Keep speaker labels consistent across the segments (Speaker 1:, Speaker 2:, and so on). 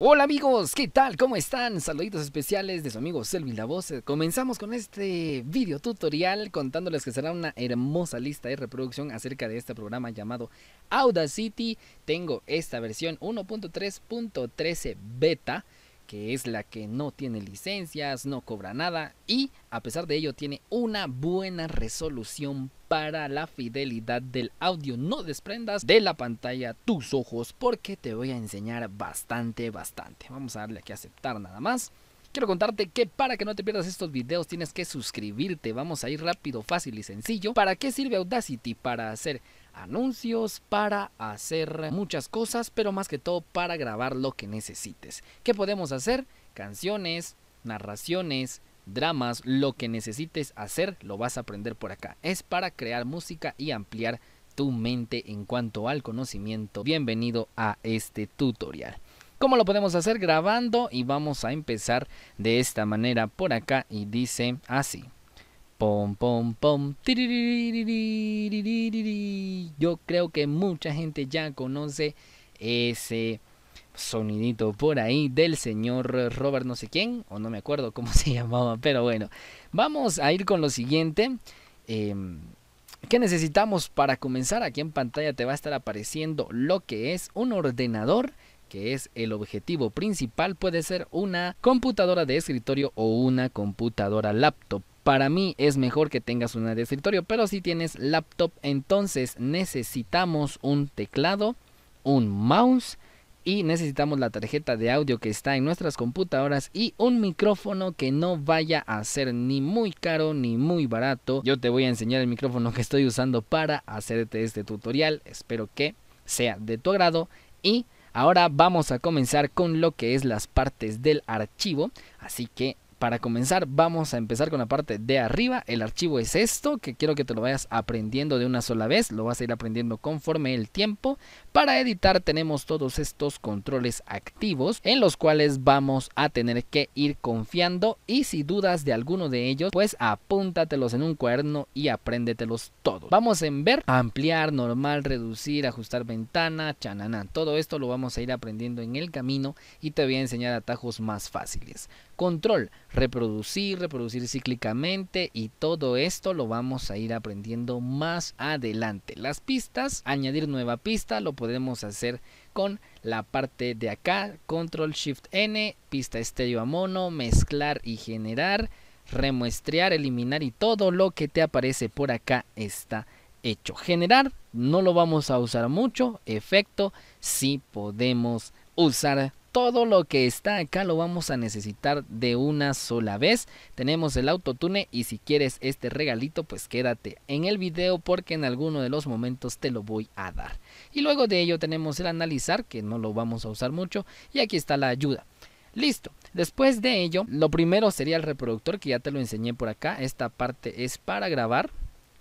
Speaker 1: Hola amigos, ¿qué tal? ¿Cómo están? Saluditos especiales de su amigo Selvin La Voz. Comenzamos con este video tutorial contándoles que será una hermosa lista de reproducción acerca de este programa llamado Audacity. Tengo esta versión 1.3.13 beta que es la que no tiene licencias, no cobra nada y a pesar de ello tiene una buena resolución para la fidelidad del audio. No desprendas de la pantalla tus ojos porque te voy a enseñar bastante, bastante. Vamos a darle aquí a aceptar nada más. Quiero contarte que para que no te pierdas estos videos tienes que suscribirte. Vamos a ir rápido, fácil y sencillo. ¿Para qué sirve Audacity? Para hacer anuncios, para hacer muchas cosas, pero más que todo para grabar lo que necesites. ¿Qué podemos hacer? Canciones, narraciones, dramas, lo que necesites hacer lo vas a aprender por acá. Es para crear música y ampliar tu mente en cuanto al conocimiento. Bienvenido a este tutorial. ¿Cómo lo podemos hacer? Grabando y vamos a empezar de esta manera por acá y dice así. Pom, pom, pom. Yo creo que mucha gente ya conoce ese sonidito por ahí del señor Robert no sé quién, o no me acuerdo cómo se llamaba, pero bueno, vamos a ir con lo siguiente. Em, ¿Qué necesitamos para comenzar? Aquí en pantalla te va a estar apareciendo lo que es un ordenador que es el objetivo principal, puede ser una computadora de escritorio o una computadora laptop. Para mí es mejor que tengas una de escritorio, pero si tienes laptop, entonces necesitamos un teclado, un mouse y necesitamos la tarjeta de audio que está en nuestras computadoras y un micrófono que no vaya a ser ni muy caro ni muy barato. Yo te voy a enseñar el micrófono que estoy usando para hacerte este tutorial. Espero que sea de tu agrado y ahora vamos a comenzar con lo que es las partes del archivo. Así que para comenzar, vamos a empezar con la parte de arriba. El archivo es esto, que quiero que te lo vayas aprendiendo de una sola vez. Lo vas a ir aprendiendo conforme el tiempo. Para editar tenemos todos estos controles activos, en los cuales vamos a tener que ir confiando. Y si dudas de alguno de ellos, pues apúntatelos en un cuaderno y apréndetelos todos. Vamos en ver, ampliar, normal, reducir, ajustar ventana, chanana. Todo esto lo vamos a ir aprendiendo en el camino y te voy a enseñar atajos más fáciles control, reproducir, reproducir cíclicamente y todo esto lo vamos a ir aprendiendo más adelante. Las pistas, añadir nueva pista, lo podemos hacer con la parte de acá, control shift N, pista estéreo a mono, mezclar y generar, remuestrear, eliminar y todo lo que te aparece por acá está hecho. Generar no lo vamos a usar mucho, efecto sí podemos usar todo lo que está acá lo vamos a necesitar de una sola vez. Tenemos el autotune y si quieres este regalito pues quédate en el video porque en alguno de los momentos te lo voy a dar. Y luego de ello tenemos el analizar que no lo vamos a usar mucho y aquí está la ayuda. Listo. Después de ello, lo primero sería el reproductor que ya te lo enseñé por acá. Esta parte es para grabar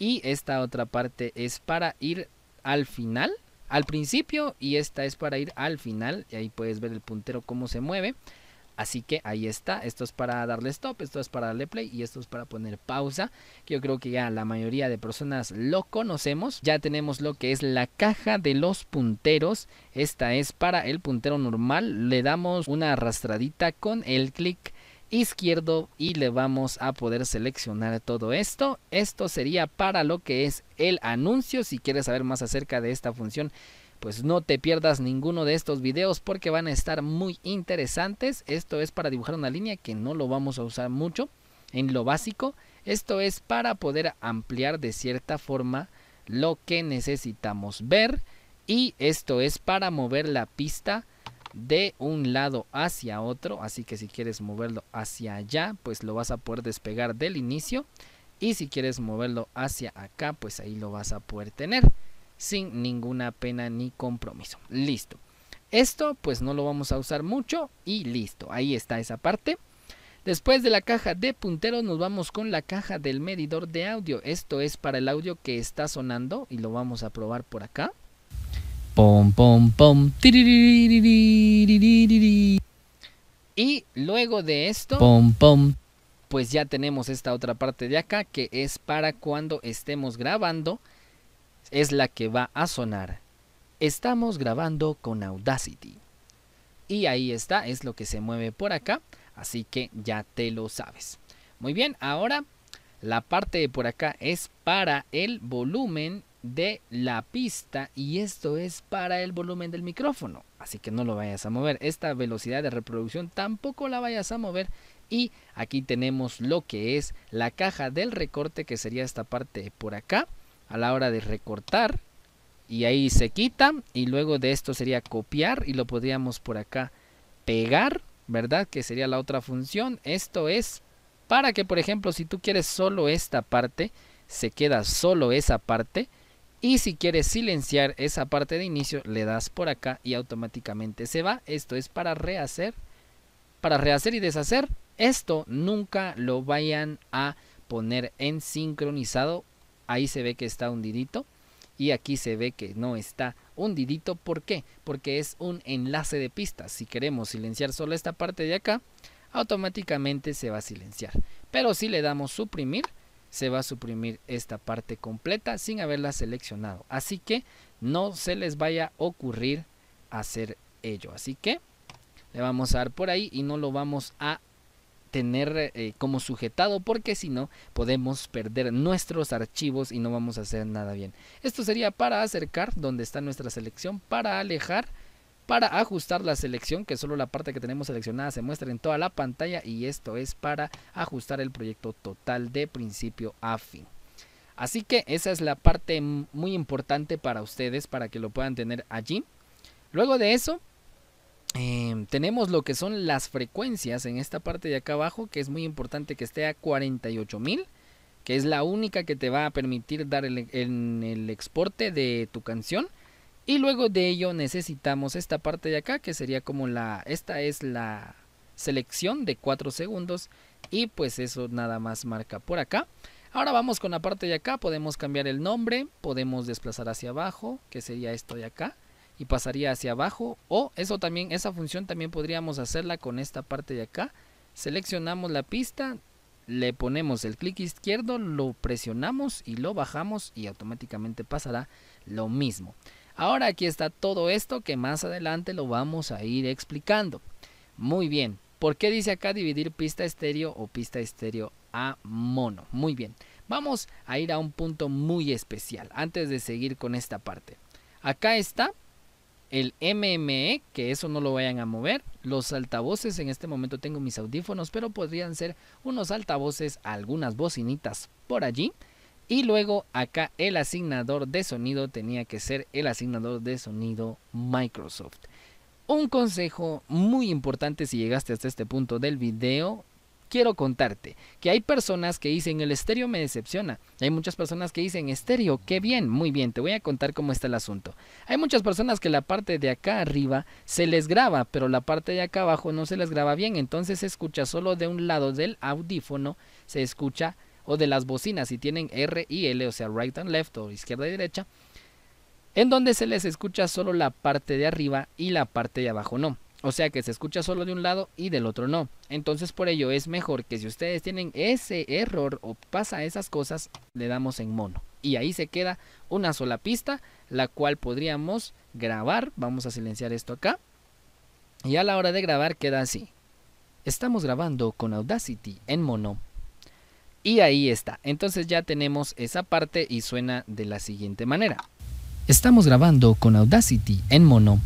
Speaker 1: y esta otra parte es para ir al final al principio y esta es para ir al final. Y ahí puedes ver el puntero cómo se mueve. Así que ahí está, esto es para darle stop, esto es para darle play y esto es para poner pausa, que yo creo que ya la mayoría de personas lo conocemos. Ya tenemos lo que es la caja de los punteros, esta es para el puntero normal, le damos una arrastradita con el clic izquierdo y le vamos a poder seleccionar todo esto. Esto sería para lo que es el anuncio. Si quieres saber más acerca de esta función, pues no te pierdas ninguno de estos videos porque van a estar muy interesantes. Esto es para dibujar una línea que no lo vamos a usar mucho en lo básico. Esto es para poder ampliar de cierta forma lo que necesitamos ver. Y esto es para mover la pista de un lado hacia otro, así que si quieres moverlo hacia allá, pues lo vas a poder despegar del inicio y si quieres moverlo hacia acá, pues ahí lo vas a poder tener sin ninguna pena ni compromiso. Listo. Esto pues no lo vamos a usar mucho y listo, ahí está esa parte. Después de la caja de punteros nos vamos con la caja del medidor de audio. Esto es para el audio que está sonando y lo vamos a probar por acá. Pom, pom, pom. Y luego de esto, pom, pom. pues ya tenemos esta otra parte de acá que es para cuando estemos grabando. Es la que va a sonar. Estamos grabando con Audacity. Y ahí está, es lo que se mueve por acá. Así que ya te lo sabes. Muy bien, ahora la parte de por acá es para el volumen de la pista y esto es para el volumen del micrófono. Así que no lo vayas a mover. Esta velocidad de reproducción tampoco la vayas a mover. Y aquí tenemos lo que es la caja del recorte que sería esta parte por acá a la hora de recortar. Y ahí se quita y luego de esto sería copiar y lo podríamos por acá pegar, ¿verdad? Que sería la otra función. Esto es para que por ejemplo si tú quieres solo esta parte, se queda solo esa parte y si quieres silenciar esa parte de inicio, le das por acá y automáticamente se va. Esto es para rehacer, para rehacer y deshacer. Esto nunca lo vayan a poner en sincronizado. Ahí se ve que está hundidito y aquí se ve que no está hundidito. ¿Por qué? Porque es un enlace de pistas. Si queremos silenciar solo esta parte de acá, automáticamente se va a silenciar. Pero si le damos suprimir, se va a suprimir esta parte completa sin haberla seleccionado. Así que no se les vaya a ocurrir hacer ello. Así que le vamos a dar por ahí y no lo vamos a tener eh, como sujetado porque si no podemos perder nuestros archivos y no vamos a hacer nada bien. Esto sería para acercar donde está nuestra selección, para alejar para ajustar la selección, que solo la parte que tenemos seleccionada se muestra en toda la pantalla y esto es para ajustar el proyecto total de principio a fin. Así que esa es la parte muy importante para ustedes, para que lo puedan tener allí. Luego de eso, em, tenemos lo que son las frecuencias en esta parte de acá abajo, que es muy importante que esté a 48.000, que es la única que te va a permitir dar en el exporte de tu canción y luego de ello necesitamos esta parte de acá que sería como la... Esta es la selección de 4 segundos y pues eso nada más marca por acá. Ahora vamos con la parte de acá, podemos cambiar el nombre, podemos desplazar hacia abajo, que sería esto de acá, y pasaría hacia abajo, o eso también, esa función también podríamos hacerla con esta parte de acá. Seleccionamos la pista, le ponemos el clic izquierdo, lo presionamos y lo bajamos y automáticamente pasará lo mismo. Ahora aquí está todo esto que más adelante lo vamos a ir explicando. Muy bien, ¿por qué dice acá dividir pista estéreo o pista estéreo a mono? Muy bien, vamos a ir a un punto muy especial antes de seguir con esta parte. Acá está el MME, que eso no lo vayan a mover. Los altavoces, en este momento tengo mis audífonos, pero podrían ser unos altavoces, algunas bocinitas por allí. Y luego acá el asignador de sonido tenía que ser el asignador de sonido Microsoft. Un consejo muy importante si llegaste hasta este punto del video quiero contarte que hay personas que dicen el estéreo me decepciona. Hay muchas personas que dicen estéreo, qué bien, muy bien, te voy a contar cómo está el asunto. Hay muchas personas que la parte de acá arriba se les graba, pero la parte de acá abajo no se les graba bien, entonces se escucha solo de un lado del audífono, se escucha o de las bocinas si tienen R y L, o sea, right and left o izquierda y derecha, en donde se les escucha solo la parte de arriba y la parte de abajo no. O sea que se escucha solo de un lado y del otro no. Entonces por ello es mejor que si ustedes tienen ese error o pasa esas cosas, le damos en mono. Y ahí se queda una sola pista, la cual podríamos grabar. Vamos a silenciar esto acá. Y a la hora de grabar queda así. Estamos grabando con Audacity en mono y ahí está. Entonces ya tenemos esa parte y suena de la siguiente manera. Estamos grabando con Audacity en mono.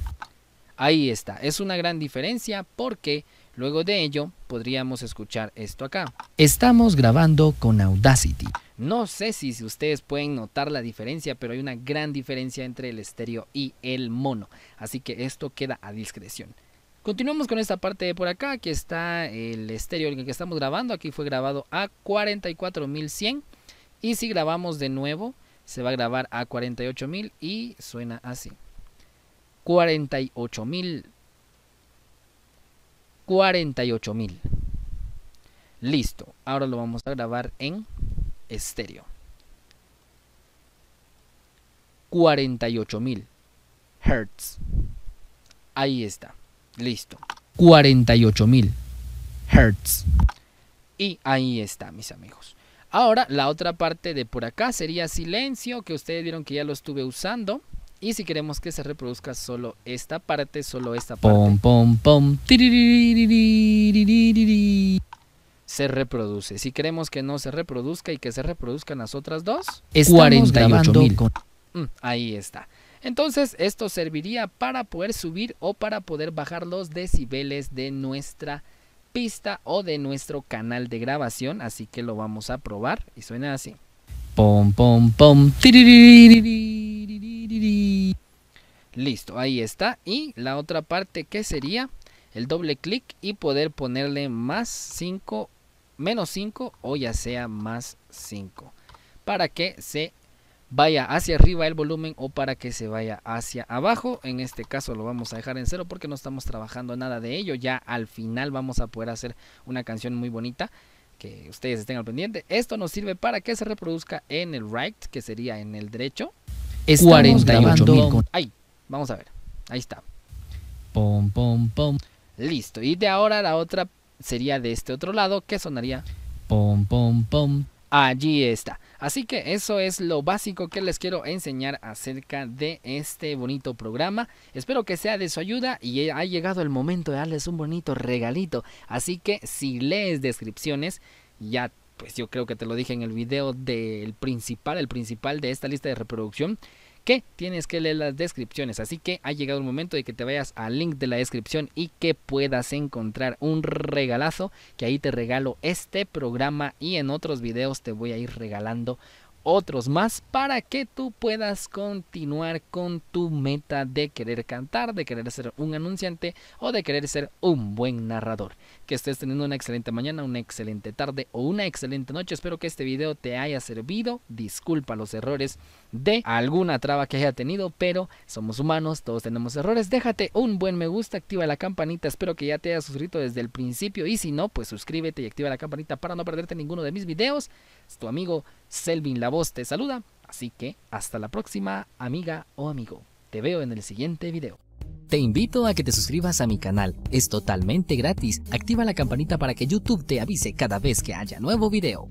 Speaker 1: Ahí está. Es una gran diferencia porque luego de ello podríamos escuchar esto acá. Estamos grabando con Audacity. No sé si ustedes pueden notar la diferencia, pero hay una gran diferencia entre el estéreo y el mono. Así que esto queda a discreción. Continuamos con esta parte de por acá. Aquí está el estéreo en el que estamos grabando. Aquí fue grabado a 44100. Y si grabamos de nuevo, se va a grabar a 48000 y suena así. 48000. 48000. Listo. Ahora lo vamos a grabar en estéreo. 48000 Hertz. Ahí está. Listo. 48.000 Hertz. Y ahí está, mis amigos. Ahora, la otra parte de por acá sería silencio, que ustedes vieron que ya lo estuve usando. Y si queremos que se reproduzca solo esta parte, solo esta parte. Pom, pom, pom. Se reproduce. Si queremos que no se reproduzca y que se reproduzcan las otras dos, es mm, ahí está. Entonces esto serviría para poder subir o para poder bajar los decibeles de nuestra pista o de nuestro canal de grabación. Así que lo vamos a probar y suena así. Pom, pom, pom. Listo, ahí está. Y la otra parte que sería el doble clic y poder ponerle más 5, menos 5 o ya sea más 5 para que se vaya hacia arriba el volumen o para que se vaya hacia abajo. En este caso lo vamos a dejar en cero porque no estamos trabajando nada de ello. Ya al final vamos a poder hacer una canción muy bonita que ustedes estén al pendiente. Esto nos sirve para que se reproduzca en el right, que sería en el derecho. es 48 Ahí, vamos a ver. Ahí está. Pom, pom, pom. Listo. Y de ahora la otra sería de este otro lado que sonaría. Pom, pom, pom allí está. Así que eso es lo básico que les quiero enseñar acerca de este bonito programa. Espero que sea de su ayuda y ha llegado el momento de darles un bonito regalito. Así que si lees descripciones, ya pues yo creo que te lo dije en el video del principal, el principal de esta lista de reproducción que tienes que leer las descripciones. Así que ha llegado el momento de que te vayas al link de la descripción y que puedas encontrar un regalazo que ahí te regalo este programa y en otros videos te voy a ir regalando otros más para que tú puedas continuar con tu meta de querer cantar, de querer ser un anunciante o de querer ser un buen narrador. Que estés teniendo una excelente mañana, una excelente tarde o una excelente noche. Espero que este video te haya servido. Disculpa los errores de alguna traba que haya tenido, pero somos humanos, todos tenemos errores. Déjate un buen me gusta, activa la campanita. Espero que ya te hayas suscrito desde el principio y si no, pues suscríbete y activa la campanita para no perderte ninguno de mis videos. Es tu amigo Selvin La Voz te saluda, así que hasta la próxima amiga o amigo. Te veo en el siguiente video. Te invito a que te suscribas a mi canal, es totalmente gratis. Activa la campanita para que YouTube te avise cada vez que haya nuevo video.